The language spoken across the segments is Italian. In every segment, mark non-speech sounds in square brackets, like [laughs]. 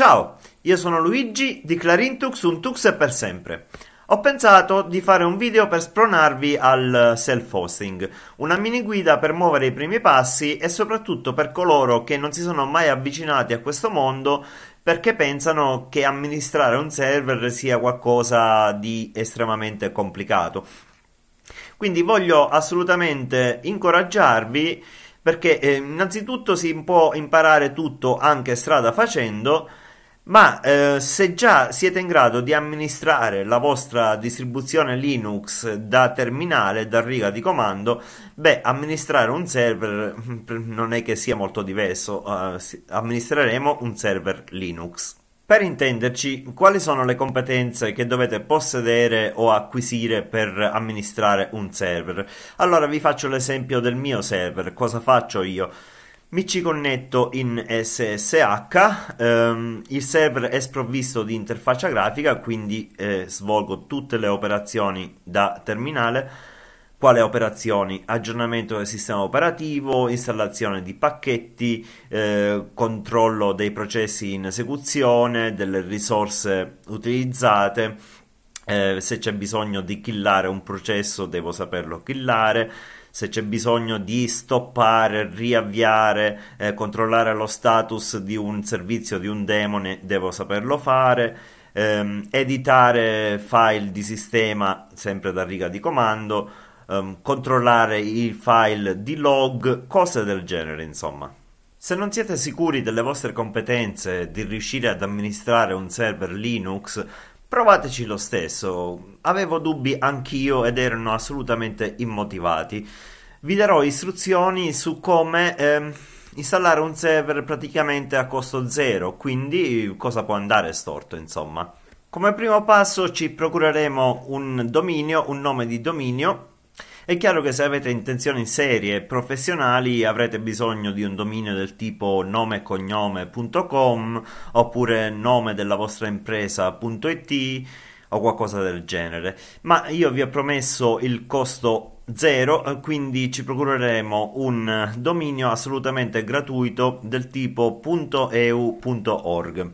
Ciao, io sono Luigi di Clarintux un Tux è per sempre. Ho pensato di fare un video per spronarvi al self-hosting, una mini guida per muovere i primi passi e soprattutto per coloro che non si sono mai avvicinati a questo mondo perché pensano che amministrare un server sia qualcosa di estremamente complicato. Quindi voglio assolutamente incoraggiarvi perché eh, innanzitutto si può imparare tutto anche strada facendo, ma eh, se già siete in grado di amministrare la vostra distribuzione Linux da terminale, da riga di comando, beh, amministrare un server mm, non è che sia molto diverso, eh, amministreremo un server Linux. Per intenderci, quali sono le competenze che dovete possedere o acquisire per amministrare un server? Allora vi faccio l'esempio del mio server, cosa faccio io? Mi ci connetto in SSH, ehm, il server è sprovvisto di interfaccia grafica, quindi eh, svolgo tutte le operazioni da terminale, quale operazioni? Aggiornamento del sistema operativo, installazione di pacchetti, eh, controllo dei processi in esecuzione, delle risorse utilizzate, eh, se c'è bisogno di killare un processo devo saperlo killare, se c'è bisogno di stoppare, riavviare, eh, controllare lo status di un servizio, di un demone, devo saperlo fare. Eh, editare file di sistema sempre da riga di comando, ehm, controllare i file di log, cose del genere, insomma. Se non siete sicuri delle vostre competenze di riuscire ad amministrare un server Linux, Provateci lo stesso, avevo dubbi anch'io ed erano assolutamente immotivati. Vi darò istruzioni su come eh, installare un server praticamente a costo zero, quindi cosa può andare storto insomma. Come primo passo ci procureremo un dominio, un nome di dominio è chiaro che se avete intenzioni serie e professionali avrete bisogno di un dominio del tipo nomecognome.com oppure nome della vostra impresa.it o qualcosa del genere. Ma io vi ho promesso il costo zero, eh, quindi ci procureremo un dominio assolutamente gratuito del tipo .eu.org.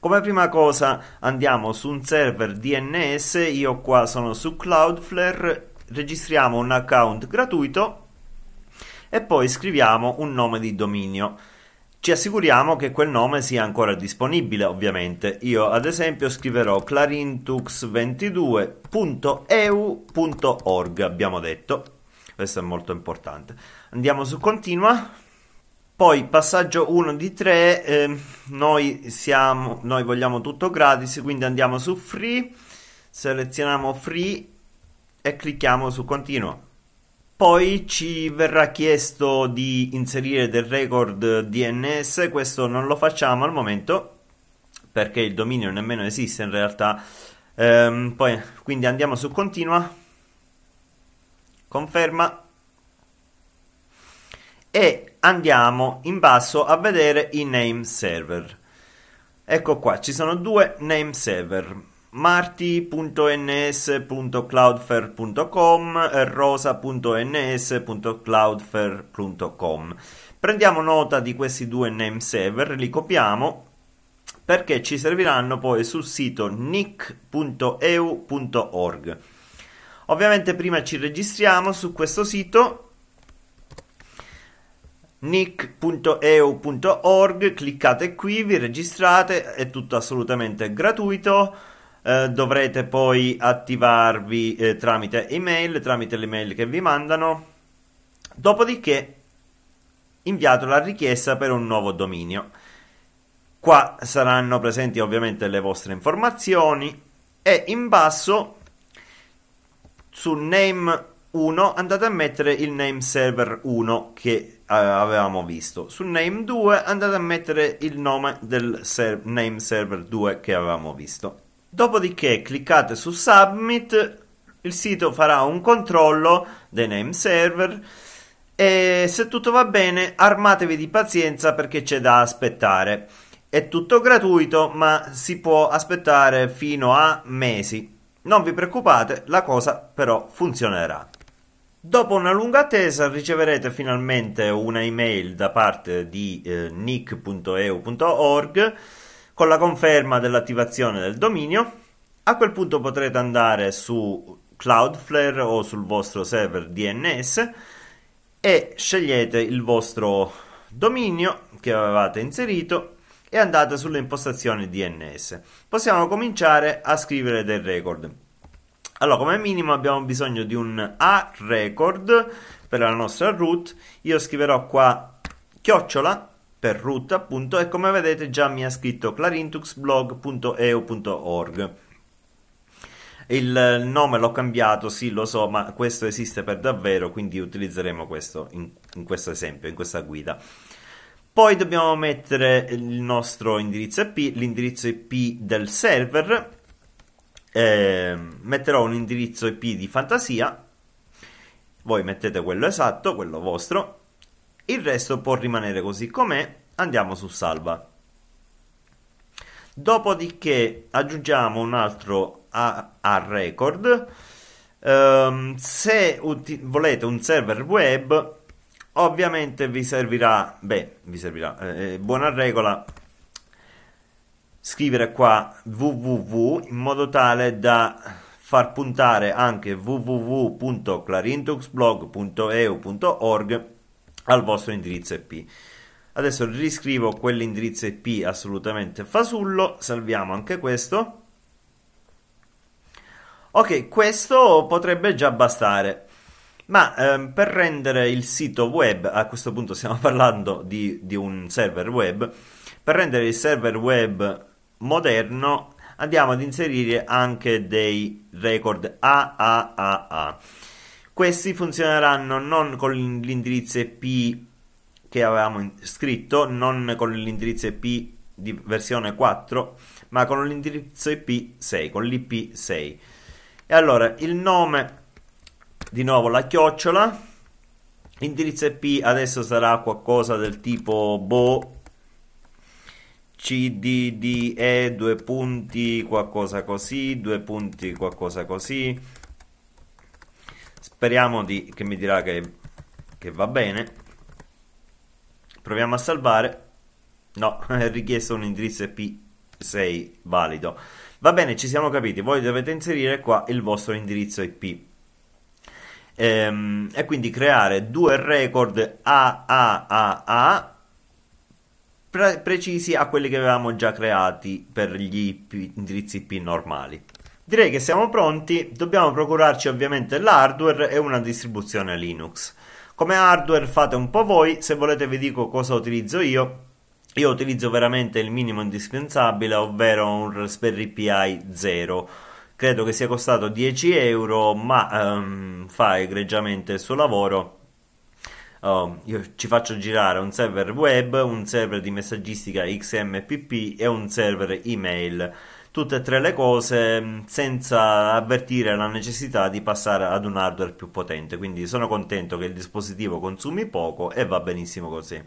Come prima cosa andiamo su un server DNS, io qua sono su Cloudflare registriamo un account gratuito e poi scriviamo un nome di dominio. Ci assicuriamo che quel nome sia ancora disponibile, ovviamente. Io ad esempio scriverò clarintux22.eu.org, abbiamo detto. Questo è molto importante. Andiamo su continua. Poi passaggio 1 di 3, eh, noi, siamo, noi vogliamo tutto gratis, quindi andiamo su free, selezioniamo free e clicchiamo su continuo. Poi ci verrà chiesto di inserire del record DNS, questo non lo facciamo al momento perché il dominio nemmeno esiste in realtà. Ehm, poi, quindi andiamo su continua, conferma e andiamo in basso a vedere i name server. Ecco qua, ci sono due name server marti.ns.cloudfair.com e eh, rosa.ns.cloudfair.com. Prendiamo nota di questi due name server, li copiamo perché ci serviranno poi sul sito nick.eu.org. Ovviamente prima ci registriamo su questo sito nick.eu.org, cliccate qui, vi registrate, è tutto assolutamente gratuito eh, dovrete poi attivarvi eh, tramite email, tramite l'email che vi mandano, dopodiché inviato la richiesta per un nuovo dominio. Qua saranno presenti ovviamente le vostre informazioni e in basso su name 1 andate a mettere il name server 1 che eh, avevamo visto. Su name 2 andate a mettere il nome del ser name server 2 che avevamo visto. Dopodiché cliccate su Submit, il sito farà un controllo dei name server e se tutto va bene armatevi di pazienza perché c'è da aspettare. È tutto gratuito ma si può aspettare fino a mesi. Non vi preoccupate, la cosa però funzionerà. Dopo una lunga attesa riceverete finalmente una email da parte di eh, nick.eu.org con la conferma dell'attivazione del dominio. A quel punto potrete andare su Cloudflare o sul vostro server DNS e scegliete il vostro dominio che avevate inserito e andate sulle impostazioni DNS. Possiamo cominciare a scrivere del record. Allora, come minimo abbiamo bisogno di un A record per la nostra root. Io scriverò qua chiocciola per root appunto e come vedete già mi ha scritto clarintuxblog.eu.org il nome l'ho cambiato, sì lo so, ma questo esiste per davvero, quindi utilizzeremo questo in, in questo esempio, in questa guida. Poi dobbiamo mettere il nostro indirizzo IP, l'indirizzo IP del server, eh, metterò un indirizzo IP di fantasia, voi mettete quello esatto, quello vostro, il resto può rimanere così com'è, andiamo su salva. Dopodiché aggiungiamo un altro a, a record. Um, se volete un server web, ovviamente vi servirà, beh, vi servirà, eh, eh, buona regola, scrivere qua www in modo tale da far puntare anche www.clarintuxblog.eu.org al vostro indirizzo IP. Adesso riscrivo quell'indirizzo IP assolutamente fasullo, salviamo anche questo. Ok, questo potrebbe già bastare, ma ehm, per rendere il sito web, a questo punto stiamo [laughs] parlando di, di un server web, per rendere il server web moderno andiamo ad inserire anche dei record AAAA. Questi funzioneranno non con l'indirizzo IP che avevamo scritto, non con l'indirizzo IP di versione 4, ma con l'indirizzo IP 6, con l'IP6. E allora il nome, di nuovo la chiocciola, l'indirizzo IP adesso sarà qualcosa del tipo bo cdde due punti qualcosa così, due punti qualcosa così Speriamo di, che mi dirà che, che va bene. Proviamo a salvare. No, [laughs] è richiesto un indirizzo IP6 valido. Va bene, ci siamo capiti. Voi dovete inserire qua il vostro indirizzo IP. Ehm, e quindi creare due record AAAA precisi a quelli che avevamo già creati per gli IP, indirizzi IP normali. Direi che siamo pronti, dobbiamo procurarci ovviamente l'hardware e una distribuzione Linux. Come hardware fate un po' voi, se volete vi dico cosa utilizzo io. Io utilizzo veramente il minimo indispensabile, ovvero un Raspberry Pi 0. Credo che sia costato 10 euro, ma um, fa egregiamente il suo lavoro. Oh, io ci faccio girare un server web, un server di messaggistica XMPP e un server email tutte e tre le cose mm, senza avvertire la necessità di passare ad un hardware più potente. Quindi sono contento che il dispositivo consumi poco e va benissimo così.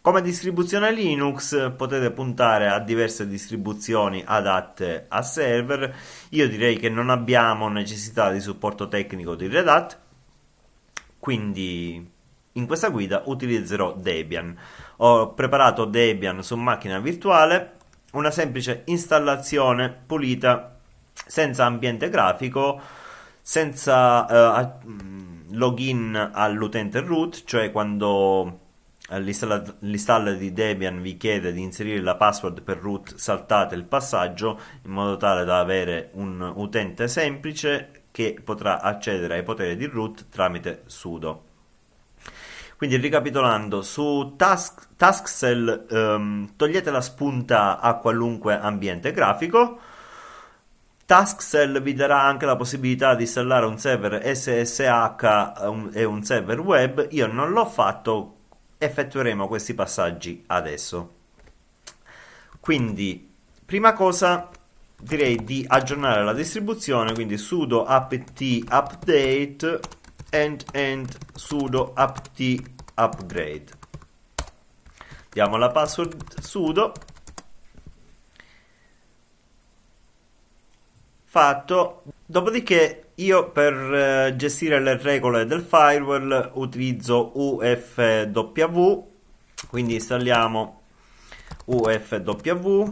Come distribuzione Linux potete puntare a diverse distribuzioni adatte a server. Io direi che non abbiamo necessità di supporto tecnico di Red Hat, quindi in questa guida utilizzerò Debian. Ho preparato Debian su macchina virtuale una semplice installazione pulita senza ambiente grafico, senza eh, mm, login all'utente root, cioè quando eh, l'installer di Debian vi chiede di inserire la password per root, saltate il passaggio in modo tale da avere un utente semplice che potrà accedere ai poteri di root tramite sudo. Quindi ricapitolando, su task, Tasksel ehm, togliete la spunta a qualunque ambiente grafico. Tasksel vi darà anche la possibilità di installare un server SSH e un server web. Io non l'ho fatto, effettueremo questi passaggi adesso. Quindi, prima cosa direi di aggiornare la distribuzione, quindi sudo apt update end end sudo apt upgrade diamo la password sudo fatto dopodiché io per eh, gestire le regole del firewall utilizzo UFW quindi installiamo UFW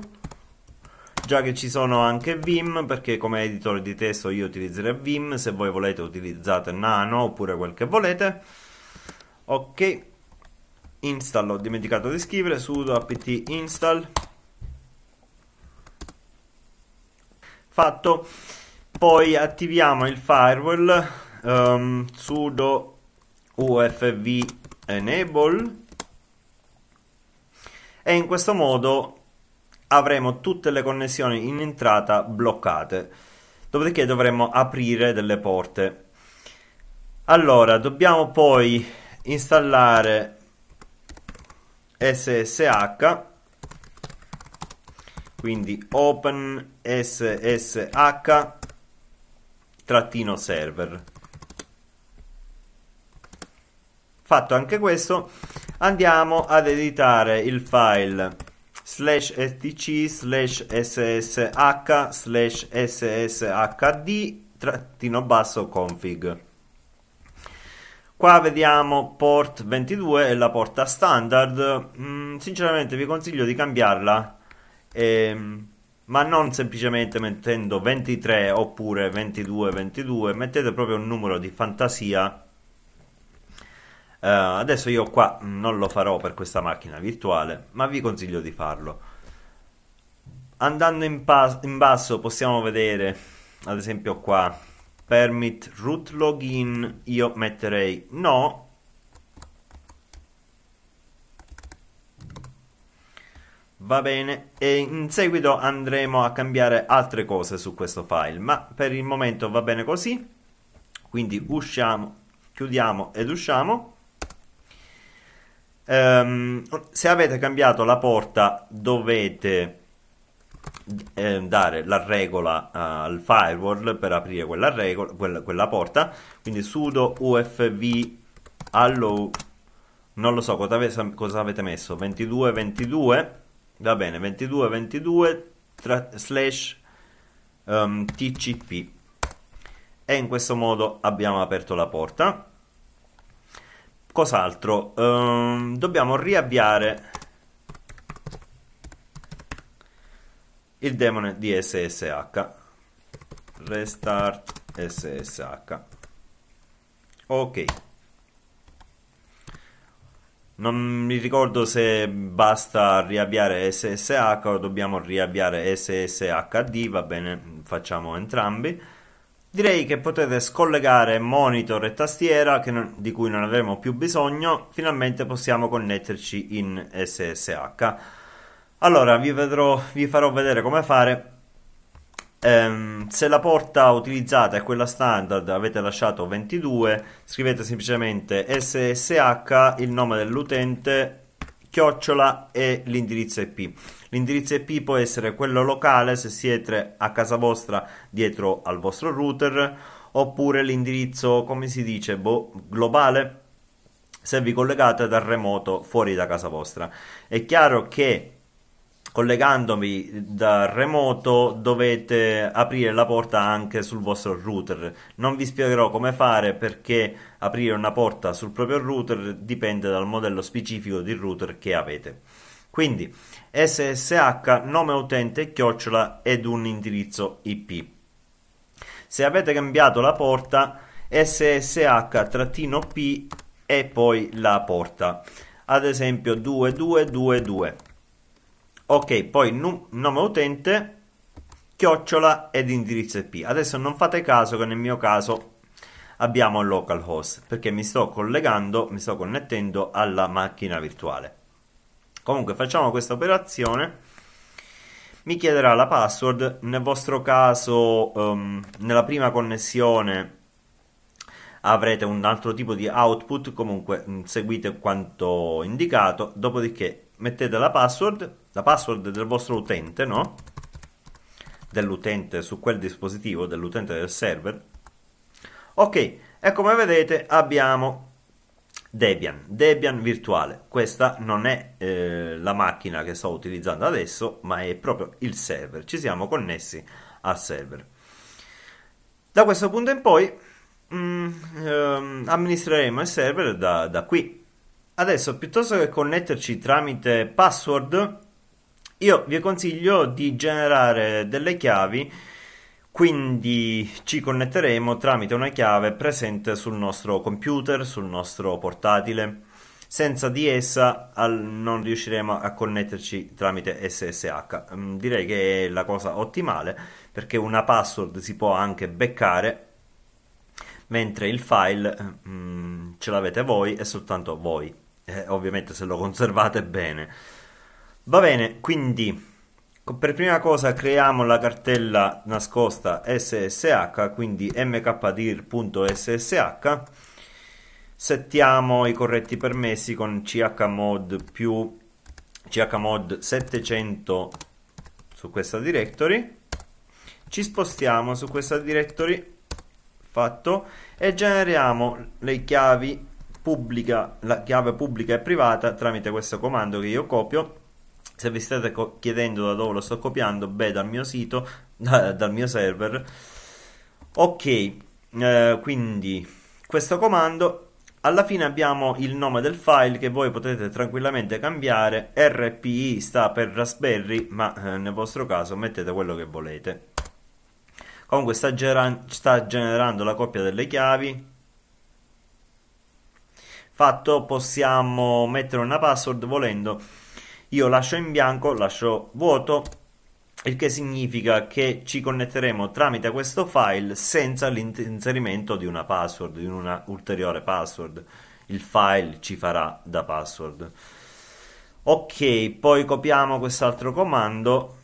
già che ci sono anche Vim, perché come editor di testo io utilizzerò Vim, se voi volete utilizzate Nano oppure quel che volete. Ok, install, ho dimenticato di scrivere, sudo apt install. Fatto. Poi attiviamo il firewall um, sudo ufv enable e in questo modo avremo tutte le connessioni in entrata bloccate. Dopodiché dovremo aprire delle porte. Allora, dobbiamo poi installare SSH quindi open ssh trattino server fatto anche questo andiamo ad editare il file slash stc slash ssh slash sshd trattino basso config qua vediamo port 22 è la porta standard mm, sinceramente vi consiglio di cambiarla ehm, ma non semplicemente mettendo 23 oppure 22 22 mettete proprio un numero di fantasia Uh, adesso io qua non lo farò per questa macchina virtuale, ma vi consiglio di farlo. Andando in, in basso possiamo vedere, ad esempio qua, permit root login, io metterei no. Va bene, e in seguito andremo a cambiare altre cose su questo file, ma per il momento va bene così. Quindi usciamo, chiudiamo ed usciamo Um, se avete cambiato la porta dovete eh, dare la regola eh, al firewall per aprire quella, regola, quella, quella porta quindi sudo ufv allow non lo so cosa avete, cosa avete messo 2222 va bene 2222 tra, slash um, ehm, tcp e in questo modo abbiamo aperto la porta cos'altro? Um, dobbiamo riavviare il demone di SSH. Restart SSH. Ok. Non mi ricordo se basta riavviare SSH o dobbiamo riavviare SSHD, va bene, facciamo entrambi. Direi che potete scollegare monitor e tastiera non, di cui non avremo più bisogno, finalmente possiamo connetterci in SSH. Allora vi, vedrò, vi farò vedere come fare. Ehm, se la porta utilizzata è quella standard, avete lasciato 22, scrivete semplicemente SSH, il nome dell'utente chiocciola e l'indirizzo IP. L'indirizzo IP può essere quello locale se siete a casa vostra dietro al vostro router oppure l'indirizzo, come si dice, boh, globale se vi collegate dal remoto fuori da casa vostra. È chiaro che collegandovi da remoto dovete aprire la porta anche sul vostro router non vi spiegherò come fare perché aprire una porta sul proprio router dipende dal modello specifico di router che avete quindi ssh nome utente chiocciola ed un indirizzo ip se avete cambiato la porta ssh-p e poi la porta ad esempio 2222 ok poi num- nome utente chiocciola ed indirizzo IP adesso non fate caso che nel mio caso abbiamo localhost perché mi sto collegando mi sto connettendo alla macchina virtuale comunque facciamo questa operazione mi chiederà la password nel vostro caso um, nella prima connessione avrete un altro tipo di output comunque mm, seguite quanto indicato dopodiché mettete la password, la password del vostro utente, no? Dell'utente su quel dispositivo, dell'utente del server. Ok, e come vedete abbiamo Debian, Debian virtuale. Questa non è eh, la macchina che sto utilizzando adesso, ma è proprio il server. Ci siamo connessi al server. Da questo punto in poi mh, mm, ehm, amministreremo il server da, da qui. Adesso, piuttosto che connetterci tramite password, io vi consiglio di generare delle chiavi, quindi ci connetteremo tramite una chiave presente sul nostro computer, sul nostro portatile. Senza di essa al, non riusciremo a connetterci tramite SSH. Mm, direi che è la cosa ottimale perché una password si può anche beccare mentre il file mm, ce l'avete voi e soltanto voi eh, ovviamente se lo conservate bene. Va bene, quindi per prima cosa creiamo la cartella nascosta ssh, quindi mkdir.ssh, settiamo i corretti permessi con chmod più chmod 700 su questa directory, ci spostiamo su questa directory, fatto, e generiamo le chiavi pubblica, la chiave pubblica e privata tramite questo comando che io copio se vi state chiedendo da dove lo sto copiando, beh, dal mio sito, [laughs] da, dal mio server. Ok, eh, quindi questo comando, alla fine abbiamo il nome del file che voi potete tranquillamente cambiare, RPI sta per Raspberry, ma eh, nel vostro caso mettete quello che volete. Comunque sta, sta generando la coppia delle chiavi, fatto possiamo mettere una password volendo io lascio in bianco lascio vuoto il che significa che ci connetteremo tramite questo file senza l'inserimento di una password di una ulteriore password il file ci farà da password ok poi copiamo quest'altro comando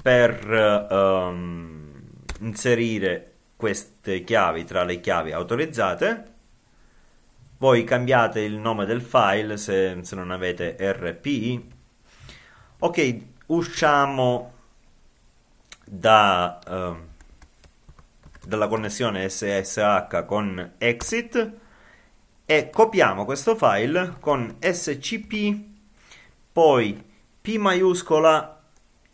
per um, inserire queste chiavi tra le chiavi autorizzate voi cambiate il nome del file se, se non avete rp Ok, usciamo da, eh, dalla connessione SSH con exit e copiamo questo file con scp poi p maiuscola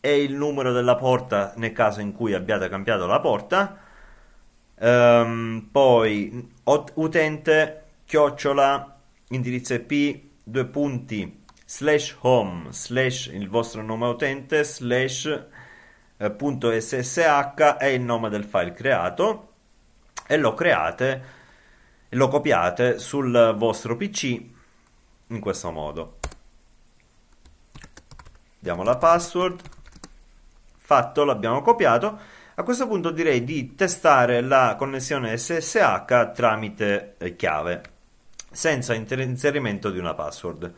e il numero della porta nel caso in cui abbiate cambiato la porta ehm, poi utente chiocciola indirizzo IP due punti slash home slash il vostro nome utente slash eh, punto ssh è il nome del file creato e lo create e lo copiate sul vostro pc in questo modo diamo la password fatto l'abbiamo copiato a questo punto direi di testare la connessione ssh tramite eh, chiave senza inserimento di una password.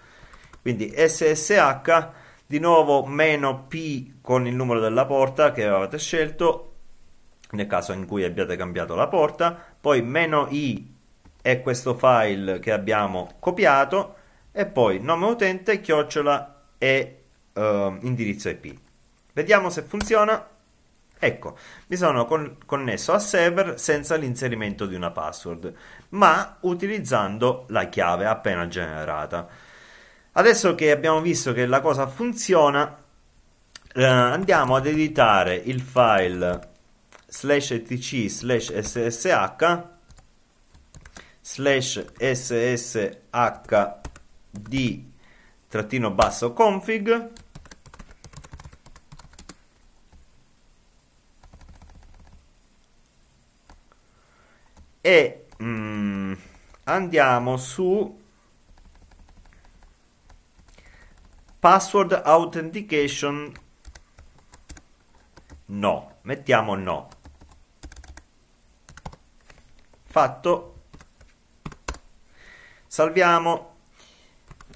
Quindi SSH, di nuovo meno P con il numero della porta che avevate scelto, nel caso in cui abbiate cambiato la porta, poi meno I è questo file che abbiamo copiato e poi nome utente, chiocciola e eh, indirizzo IP. Vediamo se funziona. Ecco, mi sono con- connesso a server senza l'inserimento di una password, ma utilizzando la chiave appena generata. Adesso che abbiamo visto che la cosa funziona, eh, andiamo ad editare il file slash etc slash ssh slash sshd trattino basso config e mm, andiamo su password authentication no mettiamo no fatto salviamo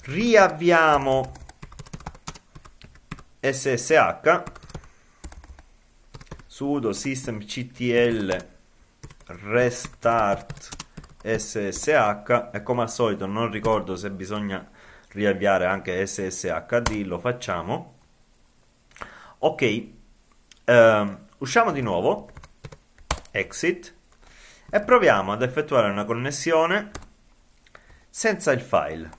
riavviamo ssh sudo systemctl restart ssh e come al solito non ricordo se bisogna riavviare anche sshd lo facciamo ok uh, usciamo di nuovo exit e proviamo ad effettuare una connessione senza il file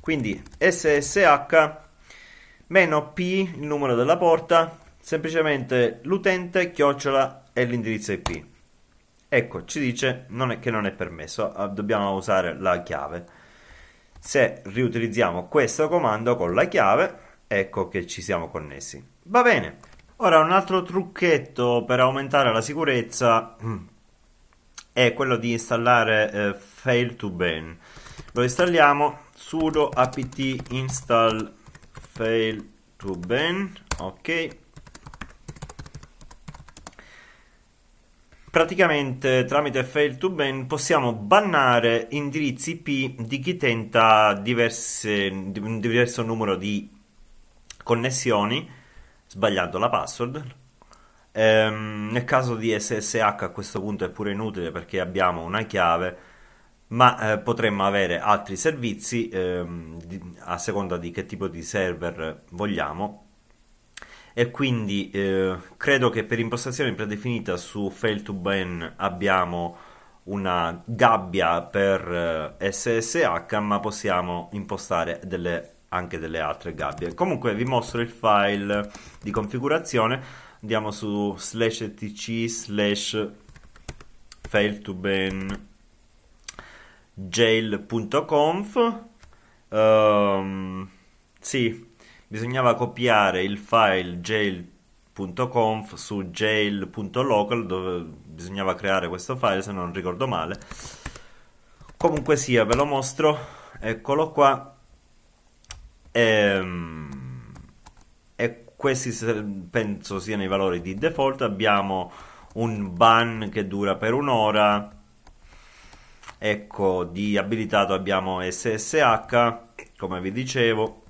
quindi ssh meno p il numero della porta semplicemente l'utente chiocciola e l'indirizzo IP. Ecco, ci dice non è, che non è permesso, ah, dobbiamo usare la chiave. Se riutilizziamo questo comando con la chiave, ecco che ci siamo connessi. Va bene. Ora un altro trucchetto per aumentare la sicurezza mm, è quello di installare eh, fail to ban. Lo installiamo sudo apt install fail to ban, ok praticamente tramite fail to ban possiamo bannare indirizzi IP di chi tenta diverse, un diverso numero di connessioni sbagliando la password. Ehm, nel caso di SSH a questo punto è pure inutile perché abbiamo una chiave, ma eh, potremmo avere altri servizi ehm, di, a seconda di che tipo di server vogliamo e quindi eh, credo che per impostazione predefinita su fail to ban abbiamo una gabbia per eh, SSH ma possiamo impostare delle, anche delle altre gabbie comunque vi mostro il file di configurazione andiamo su slash etc slash fail to ban jail.conf um, ehm, sì bisognava copiare il file jail.conf su jail.local dove bisognava creare questo file se non ricordo male comunque sia ve lo mostro eccolo qua e, ehm, e questi penso siano i valori di default abbiamo un ban che dura per un'ora ecco di abilitato abbiamo SSH come vi dicevo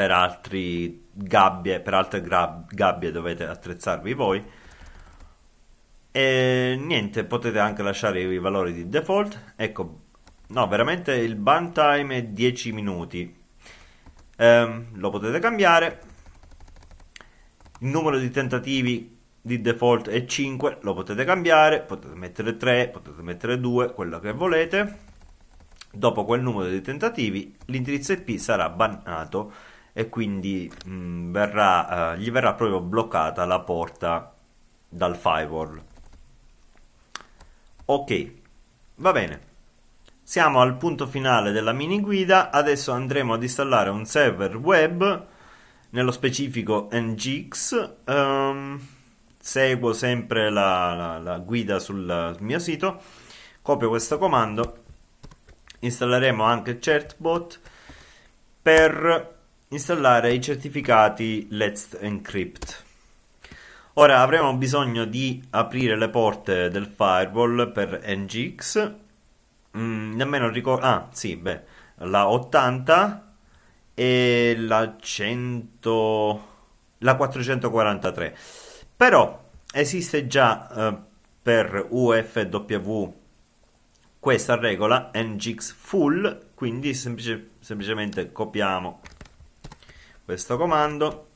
per, altri gabbie, per altre gra- gabbie dovete attrezzarvi voi. E niente, potete anche lasciare i valori di default. Ecco, no, veramente il ban time è 10 minuti. Ehm, lo potete cambiare. Il numero di tentativi di default è 5, lo potete cambiare, potete mettere 3, potete mettere 2, quello che volete. Dopo quel numero di tentativi, l'indirizzo IP sarà bannato e quindi mh, mm, verrà, eh, gli verrà proprio bloccata la porta dal firewall. Ok, va bene. Siamo al punto finale della mini guida, adesso andremo ad installare un server web, nello specifico NGX. Um, ehm, seguo sempre la, la, la guida sul mio sito, copio questo comando, installeremo anche Certbot per installare i certificati Let's Encrypt. Ora avremo bisogno di aprire le porte del firewall per NGX. Mm, nemmeno ricordo. Ah, sì, beh, la 80 e la 100. la 443. Però esiste già eh, per UFW questa regola NGX full, quindi semplice, semplicemente copiamo questo comando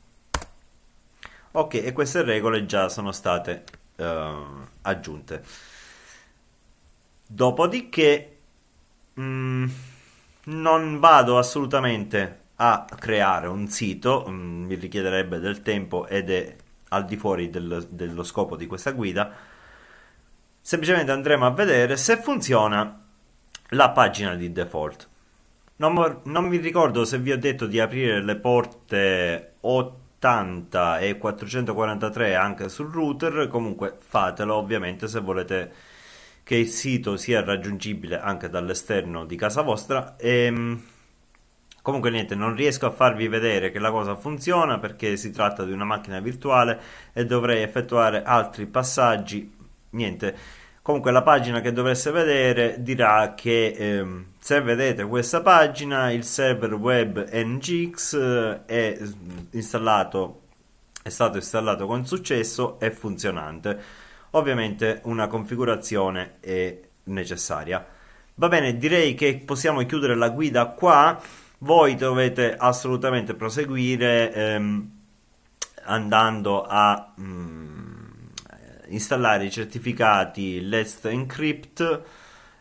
ok e queste regole già sono state eh, aggiunte dopodiché mh, mm, non vado assolutamente a creare un sito mh, mm, mi richiederebbe del tempo ed è al di fuori del, dello scopo di questa guida semplicemente andremo a vedere se funziona la pagina di default non, non, mi ricordo se vi ho detto di aprire le porte 80 e 443 anche sul router, comunque fatelo ovviamente se volete che il sito sia raggiungibile anche dall'esterno di casa vostra. E, ehm, comunque niente, non riesco a farvi vedere che la cosa funziona perché si tratta di una macchina virtuale e dovrei effettuare altri passaggi. Niente comunque la pagina che dovreste vedere dirà che ehm, se vedete questa pagina il server web ngx eh, è installato è stato installato con successo e funzionante ovviamente una configurazione è necessaria va bene direi che possiamo chiudere la guida qua voi dovete assolutamente proseguire ehm, andando a mh, mm, installare i certificati Let's Encrypt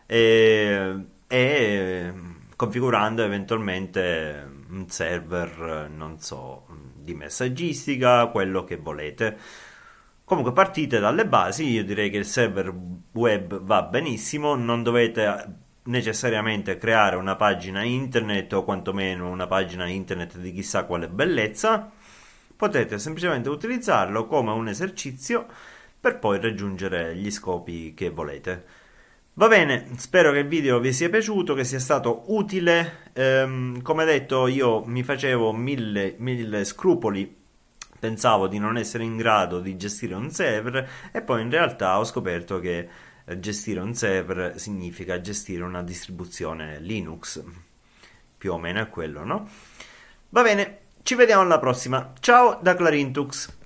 e, e configurando eventualmente un server, non so, di messaggistica, quello che volete. Comunque partite dalle basi, io direi che il server web va benissimo, non dovete necessariamente creare una pagina internet o quantomeno una pagina internet di chissà quale bellezza, potete semplicemente utilizzarlo come un esercizio per poi raggiungere gli scopi che volete. Va bene, spero che il video vi sia piaciuto, che sia stato utile. Ehm, come detto, io mi facevo mille, mille scrupoli pensavo di non essere in grado di gestire un server e poi in realtà ho scoperto che eh, gestire un server significa gestire una distribuzione Linux. Più o meno è quello, no? Va bene, ci vediamo alla prossima. Ciao da Clarintux.